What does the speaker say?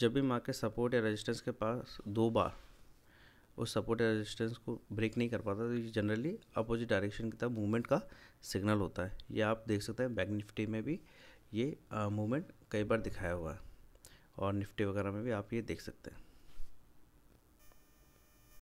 जब भी market support या रेजिस्टेंस के पास दो बार उस सपोर्ट या रेजिस्टेंस को ब्रेक नहीं कर पाता तो ये जनरली अपोजिट डायरेक्शन की तरफ मूवमेंट का सिग्नल होता है ये आप देख सकते हैं बैंक निफ्टी में भी ये मूवमेंट कई बार दिखाया हुआ है और निफ्टी वगैरह में भी आप ये देख सकते हैं